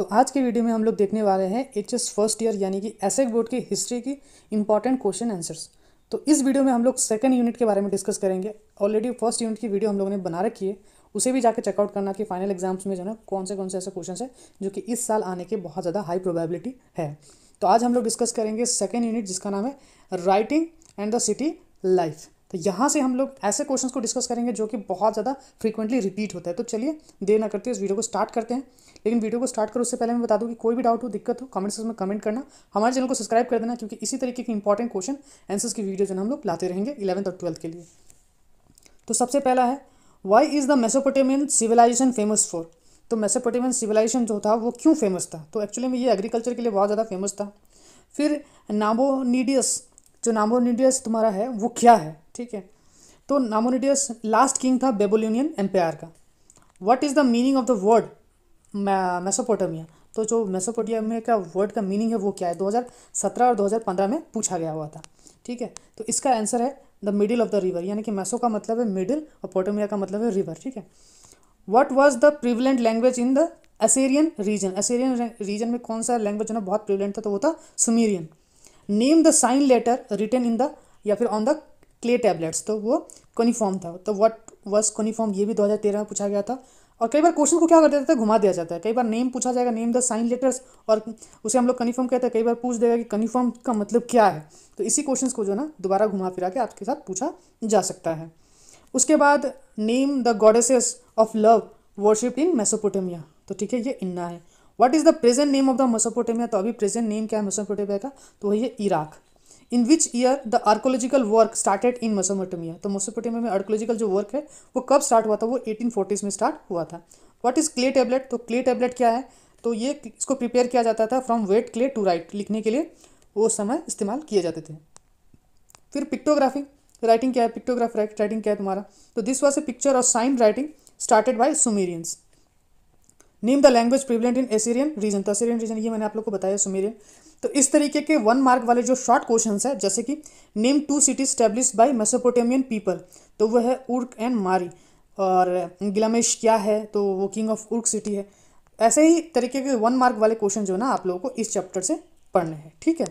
तो आज के वीडियो में हम लोग देखने वाले हैं एच एस फर्स्ट ईयर यानी कि एसेक बोर्ड की हिस्ट्री की इंपॉर्टेंट क्वेश्चन आंसर्स तो इस वीडियो में हम लोग सेकेंड यूनिट के बारे में डिस्कस करेंगे ऑलरेडी फर्स्ट यूनिट की वीडियो हम लोगों ने बना रखी है उसे भी जाकर चेकआउट करना कि फाइनल एग्जाम्स में जो है कौन से कौन से ऐसे क्वेश्चन है जो कि इस साल आने के बहुत ज़्यादा हाई प्रोबेबिलिटी है तो आज हम लोग डिस्कस करेंगे सेकेंड यूनिट जिसका नाम है writing and the city life तो यहाँ से हम लोग ऐसे क्वेश्चन को डिस्कस करेंगे जो कि बहुत ज़्यादा फ्रीक्वेंटली रिपीट होता है तो चलिए देर ना करते इस वीडियो को स्टार्ट करते हैं लेकिन वीडियो को स्टार्ट करो उससे पहले मैं बता दूँ कि कोई भी डाउट हो दिक्कत हो कमेंट सेक्शन में कमेंट करना हमारे चैनल को सब्सक्राइब कर देना क्योंकि इसी तरीके के इंपॉर्टेंट क्वेश्चन आंसर्स की वीडियो जो हम लोग लाते रहेंगे इलेवंथ और ट्वेल्थ के लिए तो सबसे पहला है why is the Mesopotamian civilisation famous for तो मेसोपोटेमियन सिविलाइजेशन जो था वो क्यों फेमस था तो एक्चुअली में ये एग्रीकल्चर के लिए बहुत ज़्यादा फेमस था फिर नाबोनीडियस जो नाबोनीडियस तुम्हारा है वो क्या है ठीक है तो नामोनिडियस लास्ट किंग था बेबोलियनियन एम्पायर का what is the meaning of the word Mesopotamia तो जो मेसोपोटामिया का वर्ड का मीनिंग है वो क्या है 2017 और 2015 में पूछा गया हुआ था ठीक है तो इसका आंसर है the middle of the river यानी कि मैसो का मतलब है मिडिल और पोटोमिया का मतलब है रिवर ठीक है what was the prevalent language in the Assyrian region Assyrian region में कौन सा लैंग्वेज जो ना बहुत प्रिवलेंट था तो वो था Sumerian name the sign letter return in the या फिर ऑन द क्ले टैबलेट्स तो वो कोनीफॉर्म था तो व्हाट वॉज कोनीफॉर्म ये भी तेरह में पूछा गया था और कई बार क्वेश्चन को क्या कर देता है घुमा दिया जाता है कई बार नेम पूछा जाएगा नेम द साइन लेटर्स और उसे हम लोग कन्फर्म कहते हैं कई बार पूछ देगा कि कन्फर्म का मतलब क्या है तो इसी क्वेश्चन को जो ना दोबारा घुमा फिरा के आपके साथ पूछा जा सकता है उसके बाद name the goddesses of love worship in Mesopotamia तो ठीक है ये इन्ना है what is the present name of the Mesopotamia तो अभी प्रेजेंट नेम क्या है मेसोपोटेमिया का तो वही है Iraq in which year the archaeological work started in Mesopotamia तो मोसोपोटेमिया में आर्कोलॉजिकल जो वर्क है वो कब स्टार्ट हुआ था वो फोर्टीज में स्टार्ट हुआ था वट इज क्ले टेबलेट तो क्ले टेबलेट क्या है तो ये इसको प्रिपेयर किया जाता था from wet clay to write लिखने के लिए वो समय इस्तेमाल किए जाते थे फिर पिक्टोग्राफी राइटिंग क्या है पिक्टोग्राफ राइटिंग क्या है तुम्हारा तो दिस वॉज ए पिक्चर और sign writing started by Sumerians name the language prevalent in Assyrian region तो एसेरियन रीजन ये मैंने आप लोग को बताया सुमेरियन तो इस तरीके के वन मार्क वाले जो शॉर्ट क्वेश्चन है जैसे कि name two cities establish by Mesopotamian people तो वह है उर्क एंड मारी और गिलामेश क्या है तो वो किंग ऑफ उर्क सिटी है ऐसे ही तरीके के वन मार्क वाले क्वेश्चन जो है ना आप लोगों को इस चैप्टर से पढ़ने हैं ठीक है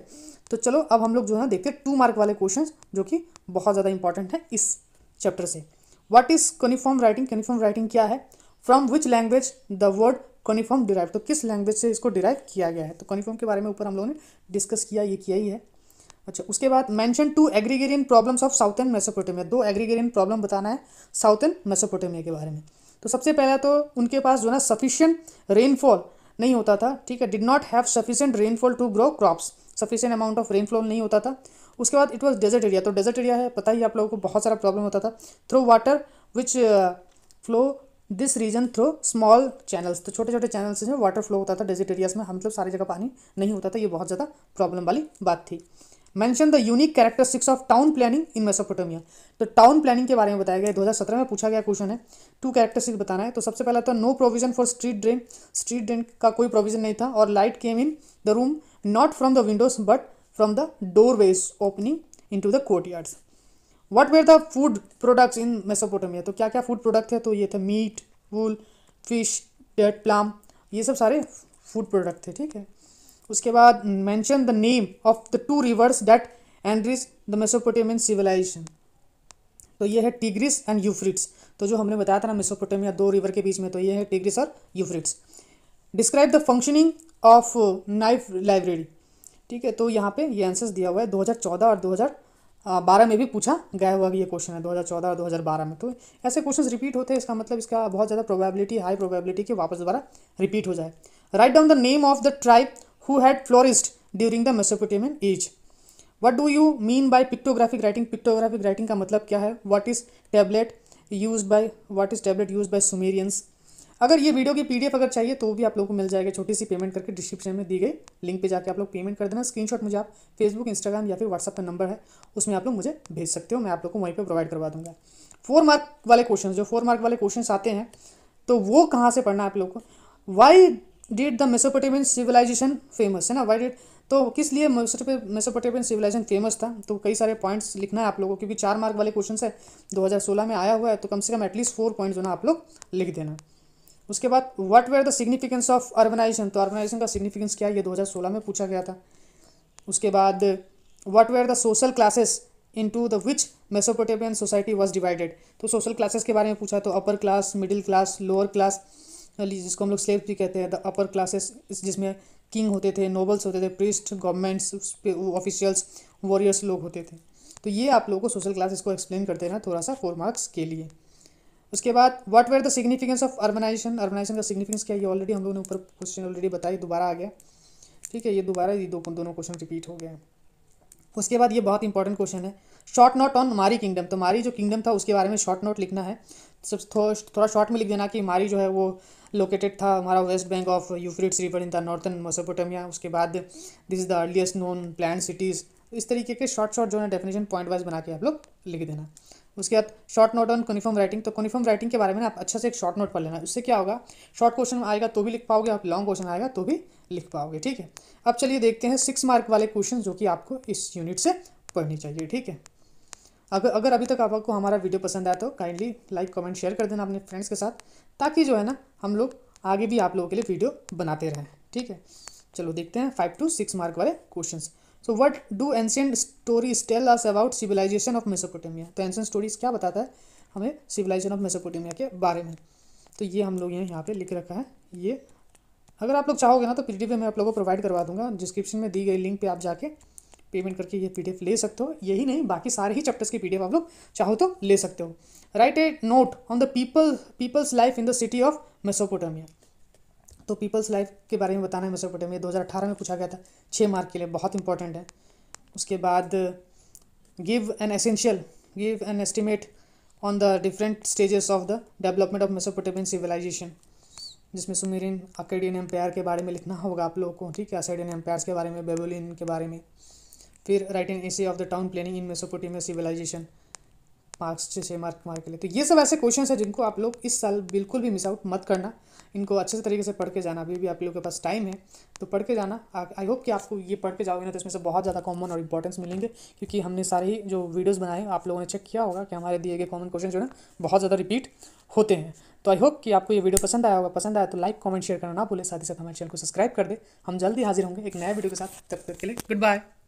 तो चलो अब हम लोग जो है ना देखते हैं टू मार्क वाले क्वेश्चन जो कि बहुत ज़्यादा इंपॉर्टेंट है इस चैप्टर से what is cuneiform writing cuneiform writing क्या है from which language the word cuneiform derive तो किस लैंग्वेज से इसको डिराइव किया गया है तो कॉनिफॉर्म के बारे में ऊपर हम लोगों ने डिस्कस किया ये किया ही है अच्छा उसके बाद mention two agrarian problems of south and Mesopotamia दो एग्रीगेरियन प्रॉब्लम बताना है साउथ एंड मेसोपोटेमिया के बारे में तो सबसे पहला तो उनके पास जो है ना सफिशियंट रेनफॉल नहीं होता था ठीक है did not have sufficient rainfall to grow crops sufficient amount of rainfall नहीं होता था उसके बाद इट वॉज डेजर्ट एरिया तो डेजर्ट एरिया है पता ही आप लोगों को बहुत सारा प्रॉब्लम होता था through water which flow this region through small channels तो छोटे छोटे चैनल्स में वाटर फ्लो होता था डेजर्ट एरियाज में हम मतलब सारी जगह पानी नहीं होता था ये बहुत ज़्यादा प्रॉब्लम वाली बात थी mention the unique characteristics of town planning in Mesopotamia तो टाउन प्लानिंग के बारे में बताया गया दो हज़ार सत्रह में पूछा गया क्वेश्चन है टू कैरेक्टरिस्टिक्स बताना है तो सबसे पहला था no provision for street drain street drain का कोई प्रोविजन नहीं था और light came in the room not from the windows but from the doorways opening into the courtyards what were the food products in Mesopotamia तो क्या क्या food product थे तो ये थे meat wool fish date palm ये सब सारे फूड प्रोडक्ट थे ठीक है उसके बाद mention the name of the two rivers that enriched the Mesopotamian civilisation तो ये है टिग्रिस एंड यूफ्रिट्स तो जो हमने बताया था ना मेसोपोटेमिया दो रिवर के बीच में तो ये है टिग्रिस और Euphrates describe the functioning of knife library ठीक है तो यहाँ पे ये आंसर्स दिया हुआ है 2014 और हाँ, बारह में भी पूछा गया हुआ ये क्वेश्चन है 2014 और 2012 में तो ऐसे क्वेश्चन रिपीट होते हैं इसका मतलब इसका बहुत ज़्यादा प्रोबेबिलिटी हाई प्रोबेबिलिटी कि वापस दोबारा रिपीट हो जाए write down the name of the tribe who had flourished during the Mesopotamian age what do you mean by pictographic writing pictographic writing का मतलब क्या है what is tablet use by what is tablet use by Sumerians अगर ये video की PDF अगर चाहिए तो भी आप लोगों को मिल जाएगा छोटी सी पेमेंट करके डिस्क्रिप्शन में दी गई लिंक पे जाके आप लोग पेमेंट कर देना स्क्रीनशॉट मुझे आप फेसबुक इंस्टाग्राम या फिर व्हाट्सअप का नंबर है उसमें आप लोग मुझे भेज सकते हो मैं आप लोग को वहीं पर प्रोवाइड करवा दूँगा फोर मार्क वाले क्वेश्चन जो फोर मार्क वाले क्वेश्चन आते हैं तो वो कहाँ से पढ़ना आप लोग को why did the Mesopotamian civilisation famous है ना वाई डिड तो किस लिए मेसोपोटेमियन सिविलाइजेशन फेमस था तो कई सारे पॉइंट्स लिखना है आप लोगों को क्योंकि चार मार्क वाले क्वेश्चन है 2016 में आया हुआ है तो कम से कम एटलीस्ट फोर पॉइंट्स जो ना आप लोग लिख देना उसके बाद what were the significance of urbanisation तो अर्बनाइजेशन का सिग्निफिकेंस क्या है ये 2016 में पूछा गया था उसके बाद what were the social classes into the which Mesopotamian society was divided तो सोशल क्लासेस के बारे में पूछा तो upper class middle class lower class जिसको हम लोग स्लेव भी कहते हैं द अपर क्लासेस जिसमें किंग होते थे नोबल्स होते थे प्रिस्ट गवर्नमेंट्स ऑफिशियल्स वॉरियर्स लोग होते थे तो ये आप लोगों को सोशल क्लासेस को एक्सप्लेन करते रहना थोड़ा सा फोर मार्क्स के लिए उसके बाद what were the significance of urbanisation urbanisation का सिग्निफिकेंस क्या ये ऑलरेडी हम लोगों ने ऊपर क्वेश्चन ऑलरेडी बताई दोबारा आ गया ठीक है ये दोबारा ये दो दोनों क्वेश्चन रिपीट हो गए हैं उसके बाद ये बहुत इंपॉर्टेंट क्वेश्चन है short note on Mari kingdom तो मारी जो किंगडम था उसके बारे में शॉर्ट नोट लिखना है सब थो, थोड़ा शॉर्ट में लिख देना कि मारी जो है वो लोकेटेड था हमारा west bank of Euphrates river in the northern Mesopotamia उसके बाद this is the earliest known plan cities इस तरीके के शॉर्ट शॉर्ट जो है डेफिनेशन पॉइंट वाइज बना के आप लोग लिख देना उसके बाद short note on cuneiform writing तो कन्फर्म राइटिंग के बारे में आप अच्छे से एक शॉर्ट नोट पढ़ लेना उससे क्या होगा शॉर्ट क्वेश्चन आएगा तो भी लिख पाओगे आप लॉन्ग क्वेश्चन आएगा तो भी लिख पाओगे ठीक है अब चलिए देखते हैं सिक्स मार्क वाले क्वेश्चन जो कि आपको इस यूनिट से पढ़नी चाहिए ठीक है अगर अगर अभी तक आपको हमारा वीडियो पसंद आया तो काइंडली लाइक कमेंट शेयर कर देना अपने फ्रेंड्स के साथ ताकि जो है ना हम लोग आगे भी आप लोगों के लिए वीडियो बनाते रहें ठीक है चलो देखते हैं फाइव टू सिक्स मार्क वाले questions so what do ancient stories tell us about civilisation of Mesopotamia तो एंशियंट स्टोरीज क्या बताता है हमें सिविलाइजेशन ऑफ मेसोपोटेमिया के बारे में तो ये हम लोग यहाँ पे लिख रखा है ये अगर आप लोग चाहोगे ना तो पी डी मैं आप लोगों को प्रोवाइड करवा दूंगा डिस्क्रिप्शन में दी गई लिंक पर आप जाके पेमेंट करके ये पी ले सकते हो यही नहीं बाकी सारे ही चैप्टर्स के पी आप लोग चाहो तो ले सकते हो write a note on the people people's life in the city of Mesopotamia तो पीपल्स लाइफ के बारे में बताना है मेसोपोटामिया 2018 में पूछा गया था छः मार्क के लिए बहुत इंपॉर्टेंट है उसके बाद give an essential give an estimate on the different stages of the development of Mesopotamian civilisation जिसमें सुमेरियन अकेडियन एम्पायर के बारे में लिखना होगा आप लोगों को ठीक है असेडियन एम्पायर के बारे में बेबोलिन के बारे में फिर writing essay of the town planning in Mesopotamian civilisation पाँच छः छः मार्क मार्क के लिए तो ये सब ऐसे क्वेश्चन हैं जिनको आप लोग इस साल बिल्कुल भी मिस आउट मत करना इनको अच्छे से तरीके से पढ़ के जाना अभी भी आप लोगों के पास टाइम है तो पढ़ के जाना आई होप कि आपको ये पढ़ के जाओगे ना तो इसमें से बहुत ज़्यादा कॉमन और इंपॉर्टेंस मिलेंगे क्योंकि हमने सारे ही जो वीडियोज़ बनाए आप लोगों ने चेक किया होगा कि हमारे दिए गए कॉमन क्वेश्चन जो है बहुत ज़्यादा रिपीट होते हैं तो आई होप कि आपको ये वीडियो पसंद आया होगा पसंद आया तो लाइक कमेंट शेयर करना ना भूले साथ ही साथ हमारे चैनल को सब्सक्राइब कर दे हम जल्दी हाजिर होंगे एक नया वीडियो के साथ तब तक के लिए गुड बाय